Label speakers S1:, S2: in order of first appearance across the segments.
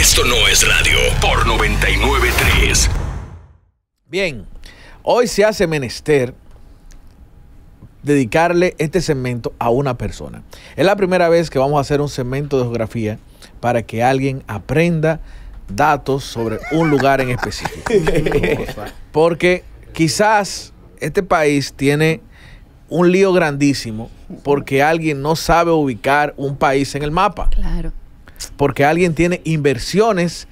S1: Esto no es radio por 993.
S2: Bien, hoy se hace menester dedicarle este segmento a una persona. Es la primera vez que vamos a hacer un segmento de geografía para que alguien aprenda datos sobre un lugar en específico. Porque quizás este país tiene un lío grandísimo porque alguien no sabe ubicar un país en el mapa. Claro porque alguien tiene inversiones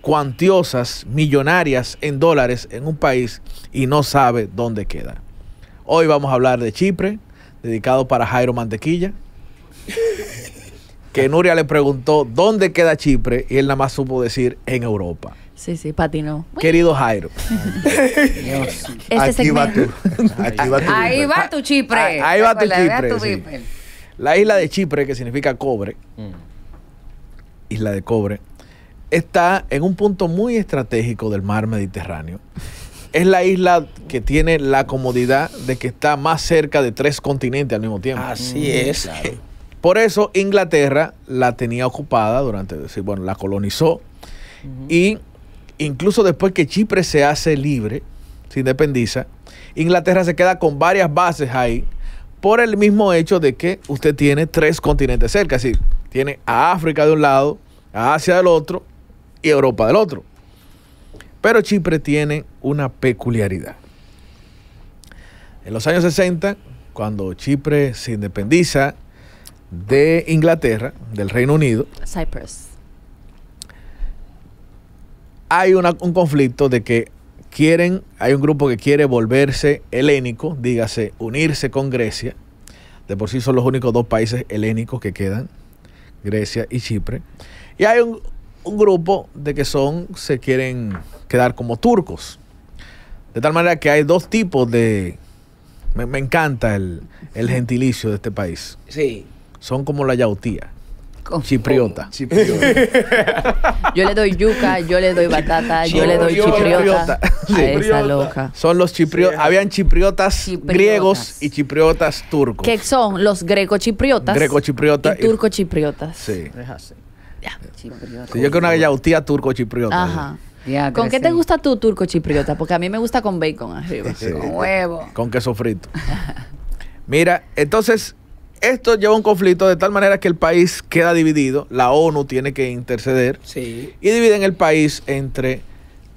S2: cuantiosas, millonarias en dólares en un país y no sabe dónde queda. Hoy vamos a hablar de Chipre, dedicado para Jairo Mantequilla, que Nuria le preguntó dónde queda Chipre y él nada más supo decir en Europa.
S3: Sí, sí, patinó.
S2: Querido Jairo. Este aquí, va tu, Ahí
S4: va tu Chipre. Ahí, va tu Chipre.
S2: La isla de Chipre, que significa cobre, mm. Isla de Cobre, está en un punto muy estratégico del mar Mediterráneo. Es la isla que tiene la comodidad de que está más cerca de tres continentes al mismo tiempo. Así mm, es. Por eso Inglaterra la tenía ocupada durante, bueno, la colonizó. Y incluso después que Chipre se hace libre, se independiza, Inglaterra se queda con varias bases ahí por el mismo hecho de que usted tiene tres continentes cerca. Si tiene a África de un lado, Asia del otro y Europa del otro. Pero Chipre tiene una peculiaridad. En los años 60, cuando Chipre se independiza de Inglaterra, del Reino Unido, Cyprus. Hay un conflicto de que quieren, hay un grupo que quiere volverse helénico, dígase, unirse con Grecia. De por sí son los únicos dos países helénicos que quedan Grecia y Chipre. Y hay un, grupo de que son, se quieren quedar como turcos. De tal manera que hay dos tipos de... Me, encanta el, el, gentilicio de este país. Sí. Son como la yautía. Con, chipriota.
S3: yo le doy yuca, yo le doy batata, yo le doy chipriota, esa
S2: loca. Son los chipriotas. Habían chipriotas, griegos y chipriotas turcos.
S3: ¿Qué son? Los greco-chipriotas. greco Y,
S2: turco-chipriotas. Sí. yo creo una yautía turco-chipriota. Ajá. ¿Con qué te
S3: gusta tú, turco chipriota? Porque a mí me gusta con bacon arriba, con huevo.
S2: Con queso frito. Mira, entonces esto lleva a un conflicto de tal manera que el país queda dividido, la ONU tiene que interceder sí. y dividen el país entre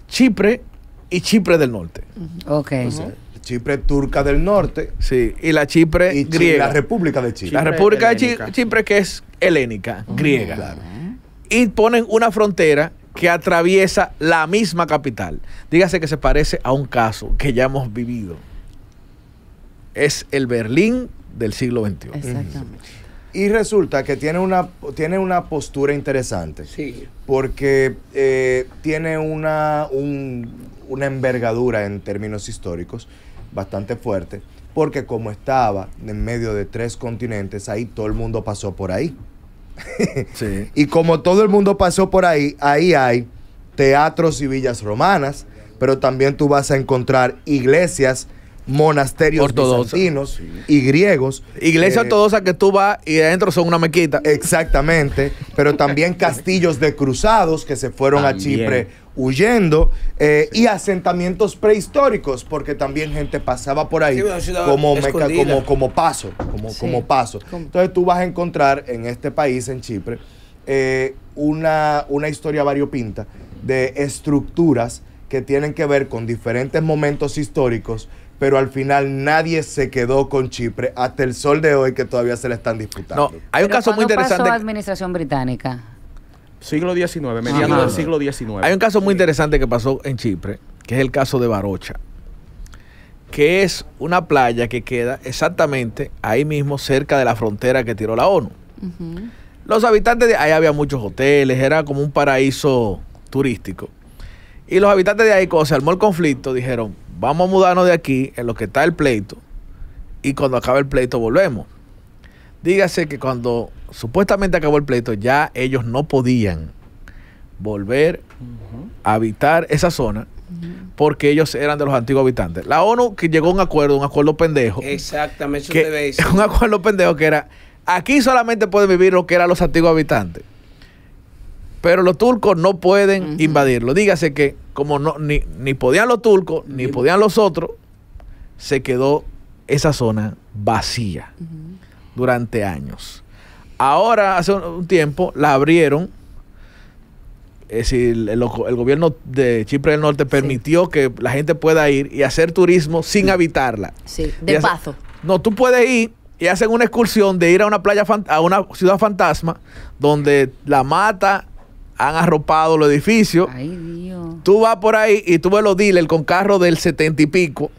S2: Chipre y Chipre del Norte. Chipre turca del norte. Sí, y la Chipre y griega. La República
S1: de Chipre. La República de
S2: Chipre que es helénica, mm, griega. Y ponen una frontera que atraviesa la misma capital. Dígase que se parece a un caso que ya hemos vivido. Es el Berlín del siglo XXI.
S1: Exactamente. Y resulta que tiene una, tiene una postura interesante. Sí. Porque eh, tiene una, una envergadura en términos históricos bastante fuerte. Porque como estaba en medio de tres continentes, ahí todo el mundo pasó por ahí. sí. y como todo el mundo pasó por ahí, ahí hay teatros y villas romanas, pero también tú vas a encontrar iglesias monasterios bizantinos y griegos. Iglesia eh, ortodoxa que tú vas y adentro son una mequita. Exactamente, pero también castillos de cruzados que se fueron a Chipre huyendo eh, y asentamientos prehistóricos porque también gente pasaba por ahí como, como, como paso, como, como paso. Entonces tú vas a encontrar en este país, en Chipre, eh, una, una historia variopinta de estructuras que tienen que ver con diferentes momentos históricos pero al final nadie se quedó con Chipre hasta el sol de hoy que todavía se le están disputando. No, hay un caso muy interesante. Pasó la
S4: administración británica?
S2: Siglo XIX, ah, mediano del siglo XIX. Hay un caso muy interesante que pasó en Chipre, que es el caso de Barocha, que es una playa que queda exactamente ahí mismo cerca de la frontera que tiró la ONU. Los habitantes de ahí había muchos hoteles, era como un paraíso turístico. Y los habitantes de ahí, cuando se armó el conflicto, dijeron, vamos a mudarnos de aquí en lo que está el pleito y cuando acabe el pleito volvemos. Dígase que cuando supuestamente acabó el pleito ya ellos no podían volver a habitar esa zona porque ellos eran de los antiguos habitantes. La ONU que llegó a un acuerdo, un acuerdo pendejo. Exactamente, eso que, Un acuerdo pendejo que era, aquí solamente pueden vivir lo que eran los antiguos habitantes pero los turcos no pueden invadirlo. Dígase que como no, ni, podían los turcos, ni podían los otros, se quedó esa zona vacía durante años. Ahora, hace un tiempo, la abrieron. Es decir, el, gobierno de Chipre del Norte permitió que la gente pueda ir y hacer turismo sin habitarla. Sí, de paso. No, tú puedes ir y hacen una excursión de ir a una playa a una ciudad fantasma donde la mata han arropado los edificios. Ay, Dios. Tú vas por ahí y tú ves los dealers con carro del setenta y pico.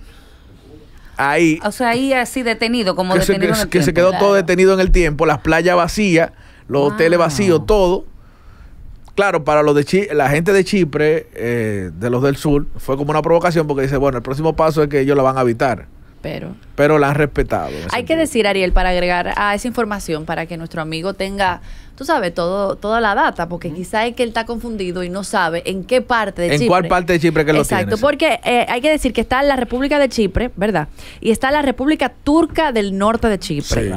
S2: Ahí.
S4: O sea, ahí así detenido, como que Se, se quedó todo
S2: detenido en el tiempo, las playas vacías, los hoteles vacíos, todo. Claro, para los de la gente de Chipre, eh, de los del sur, fue como una provocación porque dice, bueno, el próximo paso es que ellos la van a habitar. Pero, pero la han respetado.
S3: Hay que decir, Ariel, para agregar a esa información, para que nuestro amigo tenga tú sabes, todo, toda la data, porque quizá es que él está confundido y no sabe en qué parte de Chipre. ¿En cuál parte
S2: de Chipre que lo lo Exacto,
S3: porque eh, hay que decir que está la República de Chipre, ¿verdad? Y está la República Turca del Norte de Chipre.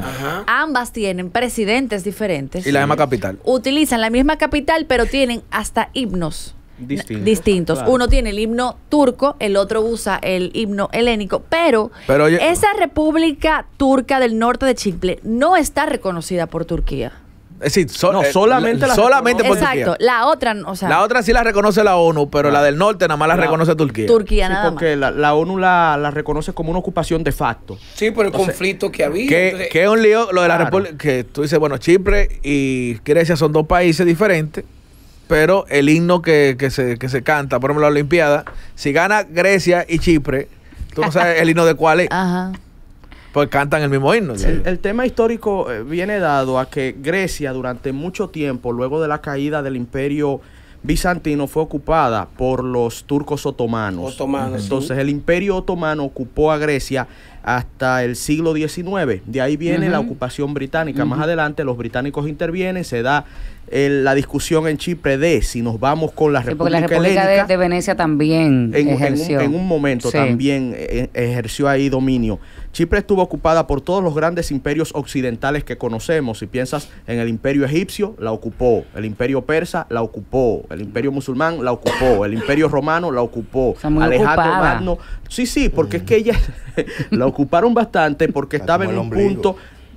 S3: Ambas tienen presidentes diferentes. Y la misma capital. Utilizan la misma capital, pero tienen hasta himnos.
S2: Distintos. Uno
S3: tiene el himno turco, el otro usa el himno helénico, pero, esa República Turca del Norte de Chipre no está reconocida por Turquía.
S2: Es decir, no, eh, solamente la, solamente por Exacto. La
S3: otra, o la
S2: otra sí la reconoce la ONU, pero la del norte nada más la, reconoce Turquía. Turquía nada porque La, la, ONU la, reconoce como una ocupación de facto. Sí, por el conflicto que había. Que, es un lío lo de la República que tú dices, bueno, Chipre y Grecia son dos países diferentes. Pero el himno que, que se, que se canta, por ejemplo, la Olimpiada, si gana Grecia y Chipre, tú no sabes el himno de cuál es. Ajá. Pues cantan el mismo himno. El, tema
S5: histórico eh, viene dado a que Grecia durante mucho tiempo, luego de la caída del imperio bizantino, fue ocupada por los turcos otomanos. otomanos Entonces el imperio otomano ocupó a Grecia hasta el siglo XIX. De ahí viene la ocupación británica. Más adelante los británicos intervienen, se da la discusión en Chipre de si nos vamos con la república República, la República
S4: de, Venecia también en, ejerció. En, un, momento
S5: también eh, ejerció ahí dominio. Chipre estuvo ocupada por todos los grandes imperios occidentales que conocemos. Si piensas en el imperio egipcio, la ocupó. El imperio persa, la ocupó. El imperio musulmán, la ocupó. El imperio romano, la ocupó. Alejandro Magno. Sí, sí, porque es que ella la ocuparon bastante porque estaba en un punto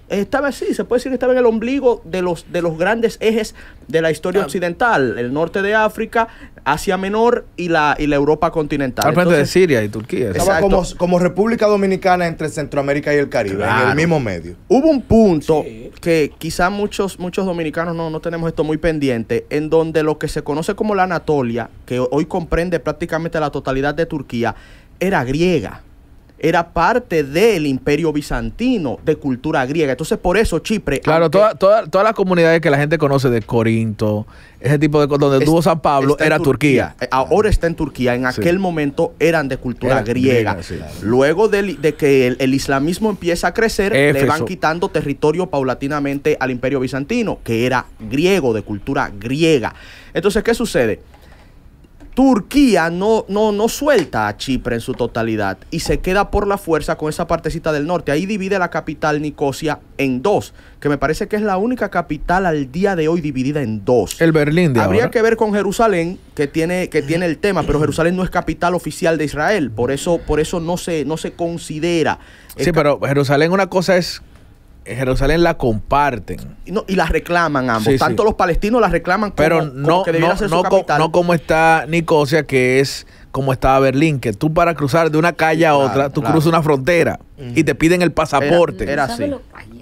S5: estaba así, se puede decir que estaba en el ombligo de los, de los grandes ejes de la historia ah. occidental, el norte de África, Asia Menor y la, y la Europa continental. Al frente de
S2: Siria y Turquía.
S1: Estaba como, como, República Dominicana entre Centroamérica y el Caribe, en el mismo medio. Hubo un punto
S5: que quizás muchos, muchos dominicanos no, no tenemos esto muy pendiente, en donde lo que se conoce como la Anatolia, que hoy comprende prácticamente la totalidad de Turquía, era griega era parte del imperio bizantino de cultura griega. Entonces, por
S2: eso Chipre. Claro, todas las comunidades que la gente conoce de Corinto, ese tipo de donde estuvo San Pablo, era Turquía. Eh, ahora está en Turquía. En aquel momento eran de cultura griega.
S5: Luego de, que el, islamismo empieza a crecer, le van quitando territorio paulatinamente al imperio bizantino, que era griego, de cultura griega. Entonces, ¿qué sucede? Turquía no, no, no suelta a Chipre en su totalidad y se queda por la fuerza con esa partecita del norte. Ahí divide la capital Nicosia en dos, que me parece que es la única capital al día de hoy dividida en dos.
S2: El Berlín de Habría
S5: que ver con Jerusalén, que tiene, que tiene el tema, pero Jerusalén no es capital oficial de Israel, por eso, por
S2: eso no, se, no se considera. Sí, eh, pero Jerusalén una cosa es Jerusalén la comparten.
S5: Y, no, y la reclaman ambos. Tanto los
S2: palestinos la reclaman como, Pero no, como no, no, como está Nicosia, que es como estaba Berlín, que tú para cruzar de una calle a otra, tú cruzas una frontera y te piden el pasaporte. Era, así.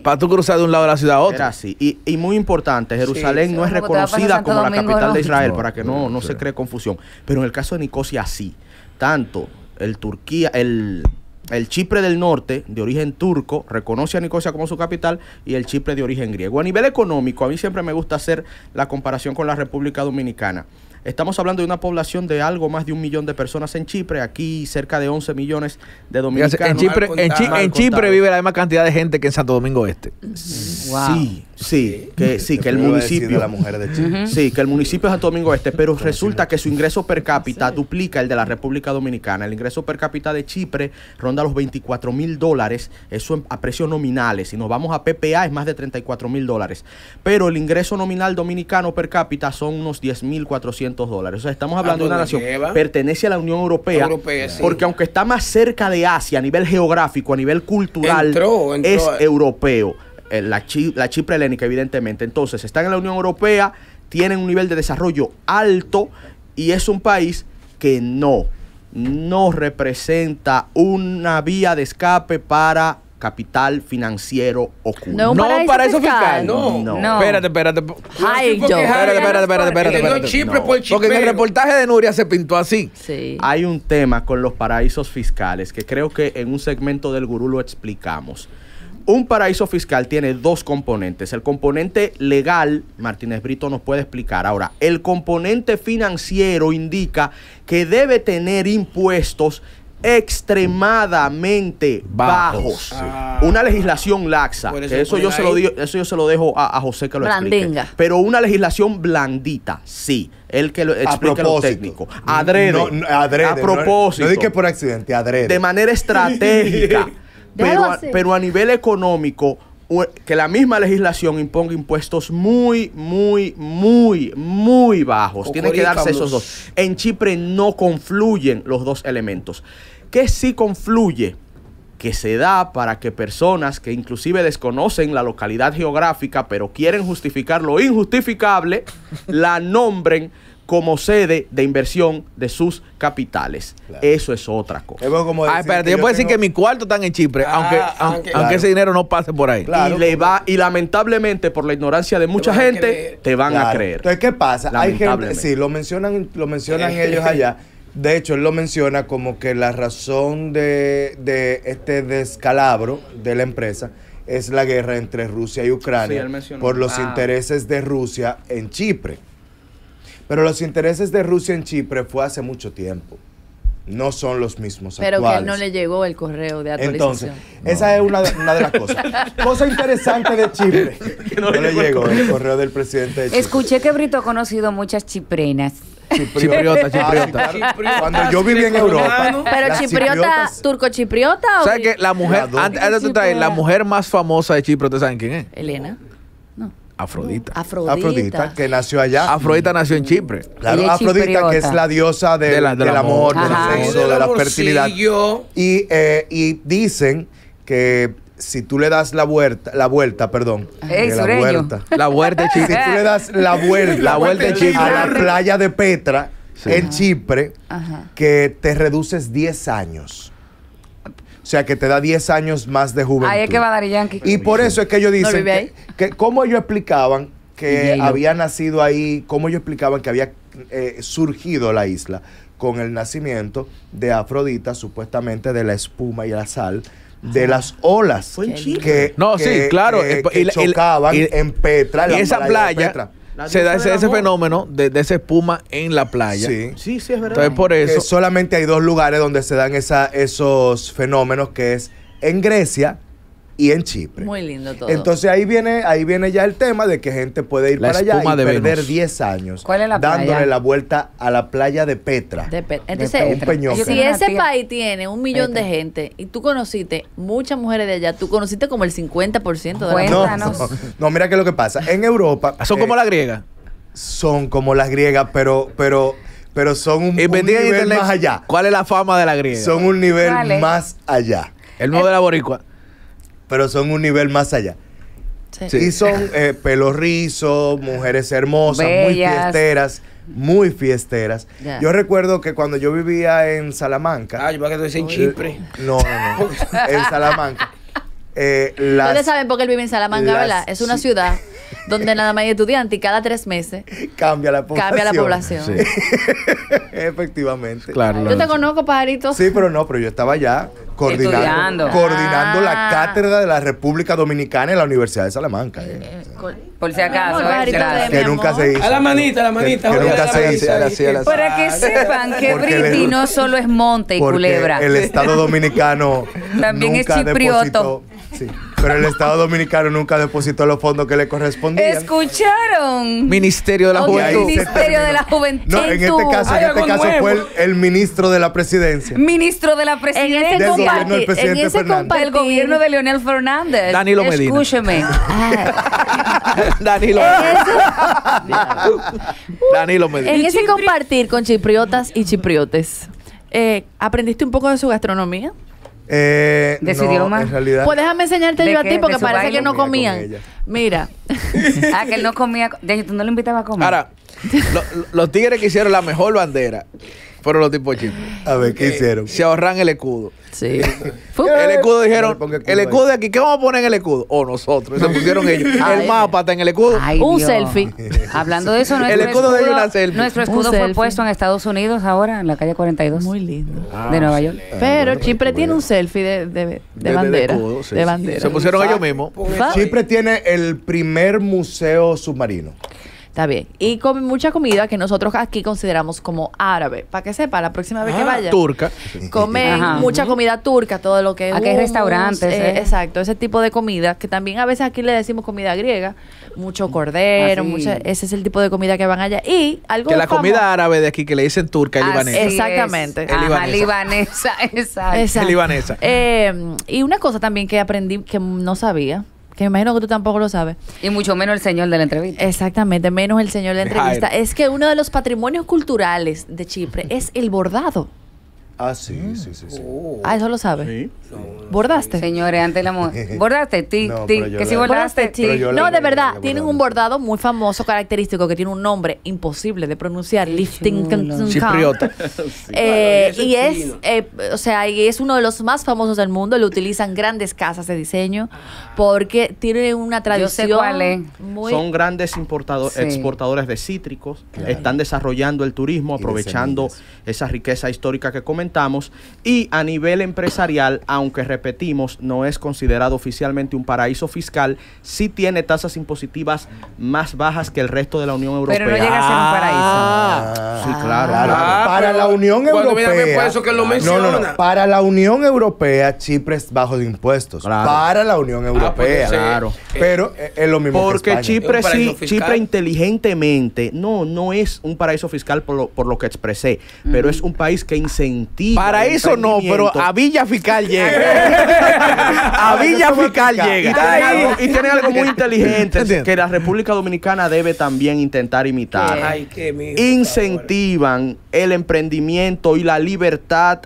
S2: Para tú cruzar de un lado de la ciudad a otro. Era así. Y, muy importante, Jerusalén no es reconocida como la capital de Israel,
S5: para que no, no se cree confusión. Pero en el caso de Nicosia, sí. Tanto el Turquía, el el Chipre del Norte, de origen turco, reconoce a Nicosia como su capital y el Chipre de origen griego. A nivel económico, a mí siempre me gusta hacer la comparación con la República Dominicana. Estamos hablando de una población de algo más de un millón de personas en Chipre, aquí cerca de 11 millones de dominicanos. En Chipre, en, vive
S2: la misma cantidad de gente que en Santo Domingo Este. Sí, Sí, que sí, que el municipio.
S5: de
S2: Sí, que el municipio es Santo Domingo
S5: Este, pero resulta que su ingreso per cápita duplica el de la República Dominicana. El ingreso per cápita de Chipre ronda los 24 mil dólares, eso a precios nominales. Si nos vamos a PPA es más de 34 mil dólares. Pero el ingreso nominal dominicano per cápita son unos 10 mil 400 dólares. O sea, estamos ah, hablando de una nación que pertenece a la Unión Europea, porque aunque está más cerca de Asia a nivel geográfico, a nivel cultural, es europeo eh, la, chi, la Chipre helénica, evidentemente. Entonces, están en la Unión Europea, tienen un nivel de desarrollo alto y es un país que no, no representa una vía de escape para capital financiero oculto. No, no paraíso, fiscal. No. no.
S2: Espérate, espérate. Espérate,
S4: espérate, espérate,
S5: Porque el reportaje de Nuria se pintó así. Hay un tema con los paraísos fiscales que creo que en un segmento del gurú lo explicamos. Un paraíso fiscal tiene dos componentes. El componente legal, Martínez Brito nos puede explicar. Ahora, el componente financiero indica que debe tener impuestos extremadamente bajos. Ah. Una legislación laxa. Eso, yo se lo dejo a, José que lo explique. Pero una legislación blandita, sí. El que lo explique lo técnico. Adrede. A propósito. No, dije
S1: por accidente, adrede. De
S5: manera estratégica. Pero a, nivel económico, que la misma legislación imponga impuestos muy, muy, muy, muy bajos. Tienen que darse esos dos. En Chipre no confluyen los dos elementos. ¿Qué sí confluye? que se da para que personas que inclusive desconocen la localidad geográfica, pero quieren justificar lo injustificable, la nombren como sede de inversión de sus capitales. Eso es otra cosa.
S2: yo puedo decir que mi cuarto está en Chipre, ah, aunque, aunque, ese dinero no pase por ahí. y, le va, y lamentablemente, por la ignorancia de mucha gente, te van a creer. Entonces, ¿qué pasa? Hay gente, sí,
S1: lo mencionan, lo mencionan eh, ellos eh, allá. De hecho, él lo menciona como que la razón de, este descalabro de la empresa es la guerra entre Rusia y Ucrania por los ah. intereses de Rusia en Chipre. Pero los intereses de Rusia en Chipre fue hace mucho tiempo. No son los mismos Pero que él no
S4: le llegó el correo de actualización. Entonces,
S1: esa es una de, las cosas.
S3: Cosa interesante de
S1: Chipre. que no, le llegó el correo del presidente de Chipre.
S4: Escuché que Brito ha conocido muchas chiprenas. Chipriota, chipriota.
S3: Cuando yo viví en Europa. Pero chipriota, turco-chipriota. ¿Sabes que
S2: La mujer, antes, la mujer más famosa de Chipre, ¿ustedes saben quién es? Elena. Afrodita.
S3: Afrodita. Afrodita.
S2: que nació allá. Afrodita nació en Chipre.
S3: Afrodita, que es la
S1: diosa del, de amor, del sexo, de la fertilidad. Eh, y, dicen que si tú le das la vuelta, la vuelta, perdón.
S4: la vuelta. La vuelta, das la vuelta, la vuelta a la playa
S1: de Petra en Chipre, que te reduces 10 años. O sea que te da 10 años más de juventud. Ahí es que va a
S4: dar Yankee. Y por eso es que ellos dicen
S1: que, cómo ellos explicaban que había nacido ahí, cómo ellos explicaban que había eh, surgido la isla con el nacimiento de Afrodita, supuestamente de la espuma y la sal de las olas que no sí claro y chocaban en Petra la esa playa se da ese, fenómeno de, esa espuma en la playa. Sí. sí,
S3: es verdad. Entonces, por eso.
S1: solamente hay dos lugares donde se dan esa, esos fenómenos, que es en Grecia y en Chipre.
S3: Muy lindo todo. Entonces
S1: ahí viene, ahí viene ya el tema de que gente puede ir para allá y perder 10 años ¿Cuál dándole la vuelta a la playa de Petra.
S3: De Petra. Entonces, si ese país tiene un millón de gente y tú conociste muchas mujeres de allá, tú conociste como el 50% de las no, no,
S1: no, mira que lo que pasa. En Europa. Son como eh, las griegas. Son como las griegas, pero, pero pero son un, nivel más allá. ¿Cuál es la fama de la griega? Son un nivel más allá. El nuevo de la boricua pero son un nivel más allá. Sí. Y son eh, pelos rizos, mujeres hermosas, muy fiesteras, muy fiesteras. Yo recuerdo que cuando yo vivía en Salamanca. Ah, yo para que en Chipre. No, no, no.
S3: en Salamanca.
S1: Ustedes eh, saben
S3: por qué él vive en Salamanca, ¿verdad? Es una ciudad donde nada más hay estudiantes y cada tres meses
S1: cambia la población. Sí. Efectivamente. Claro, yo te
S3: conozco, pajarito. Sí, pero
S1: no, pero yo estaba allá coordinando, coordinando la ah. cátedra de la República Dominicana en la Universidad de Salamanca. Eh. Eh,
S4: eh, por si acaso, que, nunca se hizo. A la manita, a la manita. Para que sepan que Briti no solo es monte y culebra. El Estado
S1: dominicano
S4: también es chiprioto.
S1: sí pero el Estado Dominicano nunca depositó los fondos que le correspondían.
S4: ¿Escucharon?
S1: Ministerio de la Juventud. Ministerio
S4: de la Juventud. No, en este caso, fue
S1: el, ministro de la presidencia.
S4: Ministro de la presidencia. En ese, gobierno, presidente en ese compartir, el gobierno de Leonel Fernández. Danilo Medina. Escúcheme.
S2: Ah. Danilo
S3: Medina.
S2: Danilo Medina. En ese
S3: compartir con chipriotas y chipriotes, eh, ¿aprendiste un poco de su gastronomía?
S2: Eh,
S3: de Pues
S4: déjame enseñarte yo a ti porque parece que no comían. Mira. ah, que él no comía. De hecho, tú no lo invitabas a comer. Ahora,
S2: los tigres que hicieron la mejor bandera fueron los tipos chicos. A ver, ¿qué eh, hicieron? Se ahorran el escudo. Sí. Eh, el escudo dijeron, el escudo de aquí, ¿qué vamos a poner en el escudo? O nosotros. Se pusieron ellos. el mapa está en el escudo. un selfie.
S4: Hablando de eso, nuestro el escudo, de selfie. Nuestro escudo fue puesto en Estados Unidos ahora, en la calle 42. Muy lindo. Ah, de Nueva York. Ah, Pero Chipre tiene un selfie de, de, bandera. de bandera. Se pusieron ellos
S1: mismos. Chipre tiene el primer museo submarino
S3: bien. Y ah. comen mucha comida que nosotros aquí consideramos como árabe. Para que sepa, la próxima vez que ah, vaya.
S2: Turca.
S1: Comen mucha
S3: comida turca, todo lo que es. Aquí hay restaurantes. Eh, eh. Exacto, ese tipo de comida. Que también a veces aquí le decimos comida griega. Mucho ah, cordero, ese es el tipo de comida que van allá. Y algo. Que la comida
S2: árabe de aquí que le dicen turca y libanesa. Exactamente.
S3: libanesa. exacto. libanesa. Eh, y una cosa también que aprendí que no sabía que me imagino que tú tampoco lo sabes. Y mucho menos el señor de la entrevista. Exactamente, menos el señor de la entrevista. Es que uno de los patrimonios culturales de Chipre es el bordado.
S1: Ah, mm. sí, sí, sí, sí. Oh.
S3: Ah, eso lo sabe. Sí. ¿Bordaste? Señores, antes la mujer. ¿Bordaste? ti, Que si bordaste, No, de verdad, tienen un bordado muy famoso, característico, que tiene un nombre imposible de pronunciar. Lifting Chipriota. y es, o sea, y es uno de los más famosos del mundo. Lo utilizan grandes casas de diseño porque tiene una tradición.
S5: Eh. Muy... Son grandes importadores, exportadores de cítricos. Están desarrollando el turismo, aprovechando esa riqueza histórica que comen, estamos y a nivel empresarial, aunque repetimos, no es considerado oficialmente un paraíso fiscal, sí tiene tasas impositivas más bajas que el resto de la Unión Europea. Pero no llega a ser un paraíso.
S1: Ah, sí, claro. Ah, ah, para la Unión Europea. Para la Unión Europea, Chipre es bajo de impuestos. Para la Unión Europea. Pues, claro. Eh, eh, pero eh, es
S5: lo mismo. Porque que Chipre sí, Chipre inteligentemente, no, no es un paraíso fiscal por lo, que expresé, pero es un país que incentiva para eso no, pero a Villa Fiscal llega.
S2: a Villa Fiscal llega. Y tiene, algo, muy
S5: inteligente que la República Dominicana debe también intentar imitar. Incentivan el emprendimiento y la libertad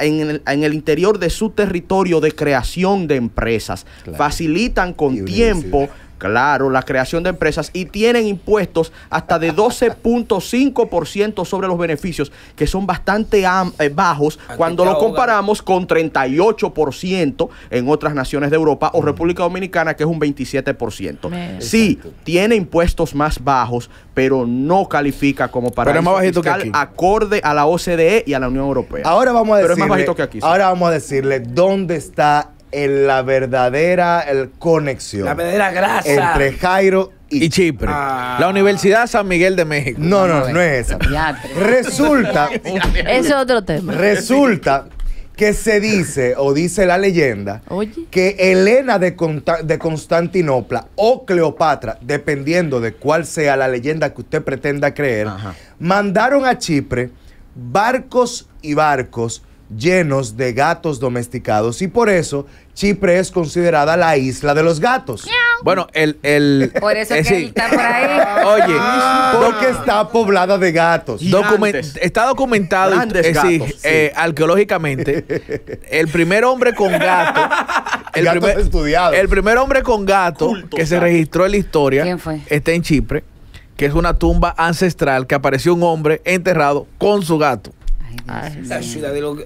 S5: en, el, interior de su territorio de creación de empresas. Facilitan con tiempo. Claro, la creación de empresas y tienen impuestos hasta de 12.5% sobre los beneficios, que son bastante eh, bajos cuando lo comparamos con 38% en otras naciones de Europa o mm. República Dominicana, que es un 27%. Sí, tiene impuestos más bajos, pero no califica como para fiscal
S1: acorde a la OCDE y a la Unión Europea. Ahora vamos a decirle, Ahora vamos a decirle dónde está en la verdadera conexión. La verdadera grasa. Entre Jairo y, Chipre. Ah. La Universidad San Miguel de México. No, no, no es esa.
S3: resulta. es otro tema. Resulta
S1: que se dice, o dice la leyenda, que Elena de, Constantinopla o Cleopatra, dependiendo de cuál sea la leyenda que usted pretenda creer, mandaron a Chipre barcos y barcos llenos de gatos domesticados y por eso Chipre es considerada la isla de los gatos.
S2: Bueno, el...
S4: por eso es eh, que está por ahí. Oye,
S2: porque ah. está poblada de gatos. está documentado eh, eh, arqueológicamente el primer hombre con gato... El, primer, hombre con gato que se registró en la historia está en Chipre, que es una tumba ancestral que apareció un hombre enterrado con su gato. la ciudad de los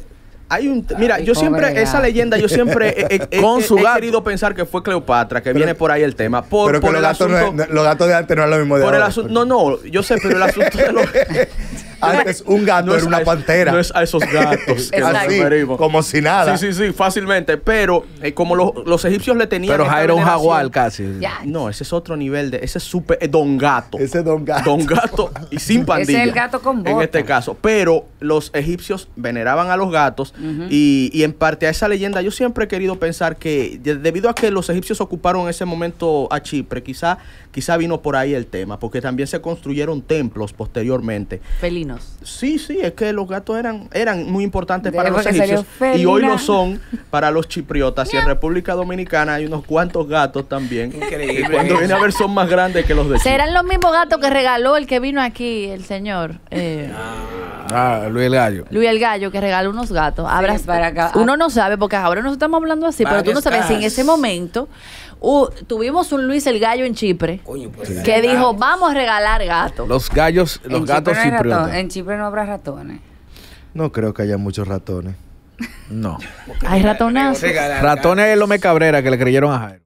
S5: hay un, mira, yo siempre, esa leyenda, yo siempre Con he querido pensar que fue Cleopatra, que viene por ahí el tema. Por, pero por que los, gatos
S1: los gatos de antes no es lo mismo de ahora. Pues. no, no, yo
S5: sé, pero el asunto de los...
S1: Antes un gato no era una pantera. No es a esos gatos que Como si nada. Sí,
S5: sí, sí, fácilmente. Pero eh, como los, egipcios le tenían. Pero Jairo un jaguar casi. No, ese es otro nivel de. Ese es super. Eh, don gato. Ese don gato. Don gato y sin pandilla. Ese es el
S4: gato con bota. En este
S5: caso. Pero los egipcios veneraban a los gatos. y, en parte a esa leyenda, yo siempre he querido pensar que debido a que los egipcios ocuparon ese momento a Chipre, quizá, quizá vino por ahí el tema. Porque también se construyeron templos posteriormente. Felino. Sí, sí, es que los gatos eran, eran muy importantes para los egipcios y hoy lo son para los chipriotas. y en República Dominicana hay unos cuantos gatos también. Increíble. Y cuando
S2: viene a ver son más grandes que los de ¿Serán
S3: los mismos gatos que regaló el que vino aquí, el señor? Eh, ah.
S2: Ah, Luis el Gallo.
S3: Luis el Gallo que regala unos gatos. para acá. Uno no sabe, porque ahora nos estamos hablando así, pero tú no sabes si en ese momento tuvimos un Luis el Gallo en Chipre pues, que dijo,
S4: vamos a regalar gatos.
S2: Los gallos,
S1: los
S4: gatos Chipre En Chipre no habrá ratones.
S2: No creo que haya muchos ratones. No.
S4: Hay ratonazos.
S2: Ratones es Lome Cabrera que le creyeron a Jair.